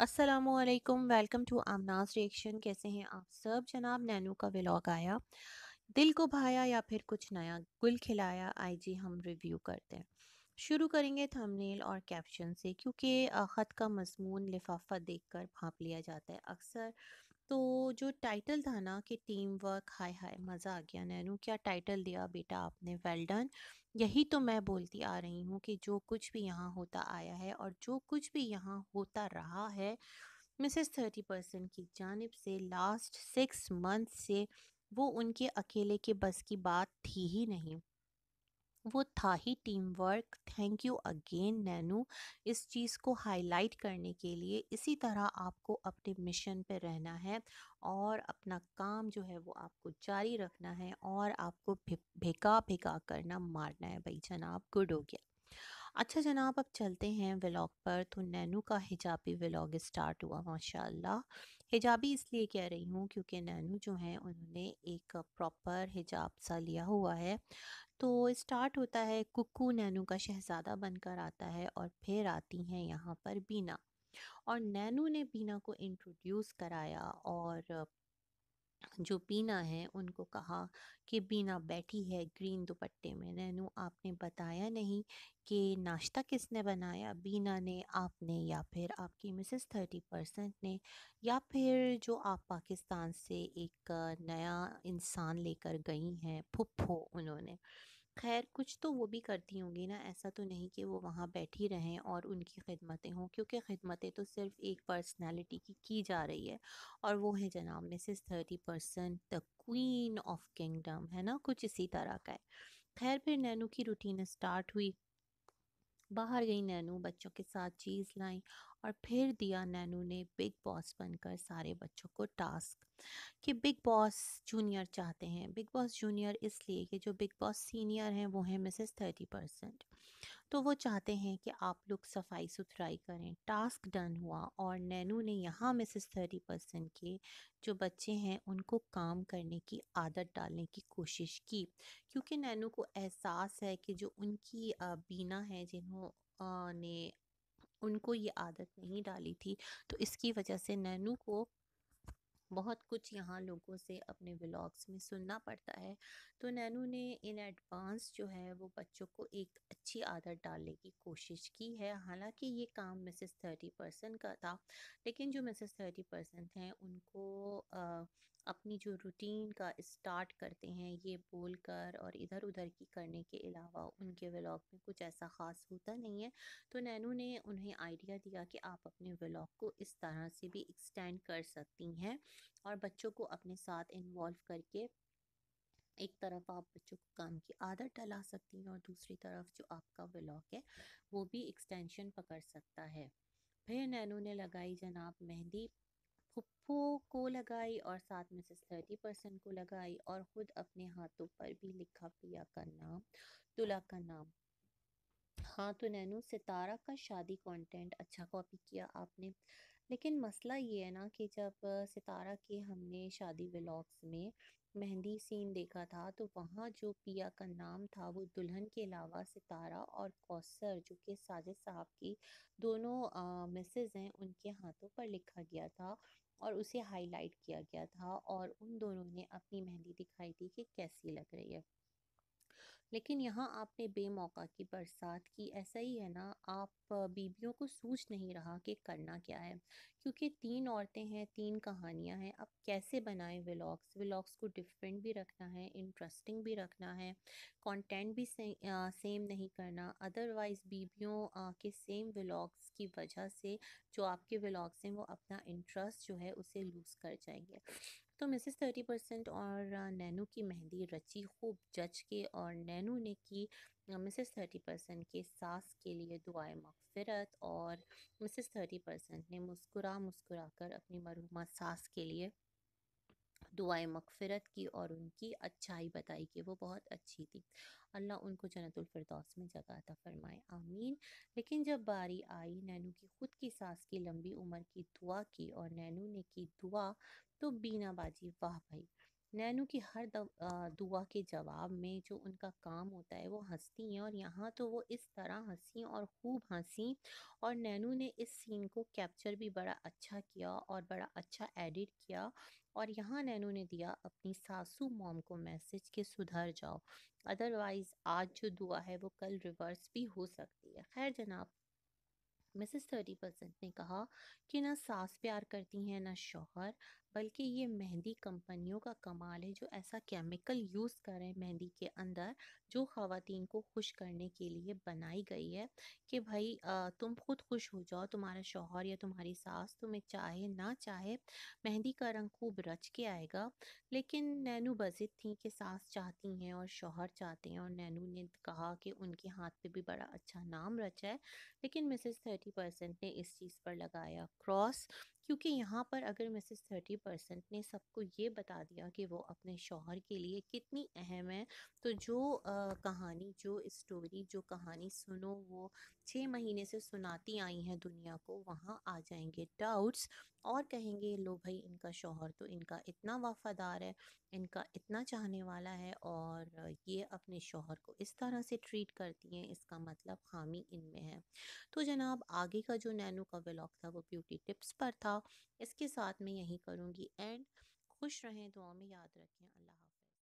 असलकम welcome to आमनाज reaction कैसे हैं आप सब जनाब नैनू का व्लॉग आया दिल को भाया या फिर कुछ नया गुल खिलाया आईजी हम रिव्यू करते हैं शुरू करेंगे थंबनेल और कैप्शन से क्योंकि ख़त का मजमून लिफाफा देखकर भाप लिया जाता है अक्सर तो जो टाइटल था ना कि टीम वर्क हाय हाय मज़ा आ गया नैनू क्या टाइटल दिया बेटा आपने वेल डन यही तो मैं बोलती आ रही हूँ कि जो कुछ भी यहाँ होता आया है और जो कुछ भी यहाँ होता रहा है मिसेस थर्टी परसेंट की जानब से लास्ट सिक्स मंथ से वो उनके अकेले के बस की बात थी ही नहीं वो था ही team work thank you again नैनू इस चीज़ को हाईलाइट करने के लिए इसी तरह आपको अपने मिशन पे रहना है और अपना काम जो है वो आपको जारी रखना है और आपको भिका भिका करना मारना है भाई जनाब गुड हो गया अच्छा जनाब अब चलते हैं व्लॉग पर तो नैनू का हिजाबी व्लॉग स्टार्ट हुआ माशाल्लाह हिजाबी इसलिए कह रही हूँ क्योंकि नैनू जो हैं उन्होंने एक प्रॉपर हिजाब सा लिया हुआ है तो स्टार्ट होता है कुकू नैनू का शहजादा बनकर आता है और फिर आती हैं यहाँ पर बीना और नैनू ने बीना को इंट्रोड्यूस कराया और जो बीना है उनको कहा कि बीना बैठी है ग्रीन दुपट्टे में नैनू आपने बताया नहीं कि नाश्ता किसने बनाया बीना ने आपने या फिर आपकी मिसेस थर्टी परसेंट ने या फिर जो आप पाकिस्तान से एक नया इंसान लेकर गई हैं फुप्पो उन्होंने खैर कुछ तो वो भी करती होंगी ना ऐसा तो नहीं कि वो वहाँ बैठी रहें और उनकी खिदमतें हों क्योंकि खिदमतें तो सिर्फ एक पर्सनालिटी की की जा रही है और वो है जनाब Mrs thirty percent the queen of kingdom है ना कुछ इसी तरह का है खैर फिर नैनू की रूटीन स्टार्ट हुई बाहर गई नैनू बच्चों के साथ चीज़ लाई और फिर दिया नैनू ने बिग बॉस बनकर सारे बच्चों को टास्क कि बिग बॉस जूनियर चाहते हैं बिग बॉस जूनियर इसलिए कि जो बिग बॉस सीनियर हैं वो हैं मिसेस थर्टी परसेंट तो वो चाहते हैं कि आप लोग सफाई सुथराई करें टास्क डन हुआ और नैनू ने यहाँ मिसेस थर्टी परसेंट के जो बच्चे हैं उनको काम करने की आदत डालने की कोशिश की क्योंकि नैनू को एहसास है कि जो उनकी बीना है जिन्होंने उनको ये आदत नहीं डाली थी तो इसकी वजह से नैनू को बहुत कुछ यहाँ लोगों से अपने ब्लॉग्स में सुनना पड़ता है तो नैनू ने इन एडवांस जो है वो बच्चों को एक अच्छी आदत डालने की कोशिश की है हालांकि ये काम मिसेस थर्टी परसेंट का था लेकिन जो मिसेस थर्टी परसेंट हैं उनको आ, अपनी जो रूटीन का स्टार्ट करते हैं ये बोल कर और इधर उधर की करने के अलावा उनके व्लॉग में कुछ ऐसा ख़ास होता नहीं है तो नैनू ने उन्हें आइडिया दिया कि आप अपने व्लॉग को इस तरह से भी एक्सटेंड कर सकती हैं और बच्चों को अपने साथ इन्वॉल्व करके एक तरफ आप बच्चों को काम की आदत डला सकती हैं और दूसरी तरफ जो आपका ब्लॉग है वो भी एक्सटेंशन पकड़ सकता है फिर नैनू ने लगाई जनाब मेहंदी फुप्पो को लगाई और साथ में से थर्टी परसेंट को लगाई और ख़ुद अपने हाथों पर भी लिखा पिया का नाम तुला का नाम हाँ तो नैनू सितारा का शादी कंटेंट अच्छा कॉपी किया आपने लेकिन मसला ये है ना कि जब सितारा के हमने शादी ब्लॉग्स में मेहंदी सीन देखा था तो वहाँ जो पिया का नाम था वो दुल्हन के अलावा सितारा और कौसर जो कि साजिद साहब की दोनों मिसेज हैं उनके हाथों पर लिखा गया था और उसे हाईलाइट किया गया था और उन दोनों ने अपनी मेहंदी दिखाई थी कि कैसी लग रही है लेकिन यहाँ आपने बेमौका की बरसात की ऐसा ही है ना आप बीबियों को सूझ नहीं रहा कि करना क्या है क्योंकि तीन औरतें हैं तीन कहानियां हैं अब कैसे बनाएं व्लॉग्स व्लॉग्स को डिफरेंट भी रखना है इंटरेस्टिंग भी रखना है कंटेंट भी से, आ, सेम नहीं करना अदरवाइज़ बीबियों के सेम व्लॉग्स की वजह से जो आपके व्लॉग्स हैं वो अपना इंटरेस्ट जो है उसे लूज़ कर जाएंगे तो मिसेस थर्टी परसेंट और नैनू की मेहंदी रची खूब जच के और नैनू ने की मिसेस थर्टी परसेंट के सास के लिए दुआए मगफरत और मिसेस थर्टी परसेंट ने मुस्कुरा मुस्कुरा कर अपनी मरहुमा सास के लिए दुआ मगफ़रत की और उनकी अच्छाई बताई कि वो बहुत अच्छी थी अल्लाह उनको जन्नतफरदौस में जगह था फरमाए आमीन लेकिन जब बारी आई नैनू की ख़ुद की सास की लंबी उम्र की दुआ की और नैनू ने की दुआ तो बीना बाजी वाह भाई नैनू की हर दुआ के जवाब में जो उनका काम होता है वो हंसती हैं और यहाँ तो वो इस तरह हंसी और खूब हंसी और नैनू ने इस सीन को कैप्चर भी बड़ा अच्छा किया और बड़ा अच्छा एडिट किया और यहाँ नैनू ने दिया अपनी सासू मॉम को मैसेज कि सुधर जाओ अदरवाइज़ आज जो दुआ है वो कल रिवर्स भी हो सकती है खैर जनाब मिसेस थर्टी परसेंट ने कहा कि ना सास प्यार करती हैं ना शोहर बल्कि ये मेहंदी कंपनियों का कमाल है जो ऐसा केमिकल यूज़ करें मेहंदी के अंदर जो ख़वान को खुश करने के लिए बनाई गई है कि भाई तुम खुद खुश हो जाओ तुम्हारा शौहर या तुम्हारी सास तुम्हें चाहे ना चाहे मेहंदी का रंग खूब रच के आएगा लेकिन नैनू बजित थी कि सास चाहती हैं और शौहर चाहते हैं और नैनू ने कहा कि उनके हाथ पे भी बड़ा अच्छा नाम रचा है लेकिन मिसेस थर्टी परसेंट ने इस चीज़ पर लगाया क्रॉस क्योंकि यहाँ पर अगर मिसेस थर्टी परसेंट ने सबको ये बता दिया कि वो अपने शोहर के लिए कितनी अहम है तो जो आ, कहानी जो स्टोरी जो कहानी सुनो वो छः महीने से सुनाती आई हैं दुनिया को वहाँ आ जाएंगे डाउट्स और कहेंगे लो भाई इनका शोहर तो इनका इतना वफ़ादार है इनका इतना चाहने वाला है और ये अपने शोहर को इस तरह से ट्रीट करती हैं इसका मतलब हामी इनमें है तो जनाब आगे का जो नैनू का व्लॉग था वो ब्यूटी टिप्स पर था इसके साथ मैं यहीं करूँगी एंड खुश रहें दुआ में याद रखें अल्लाह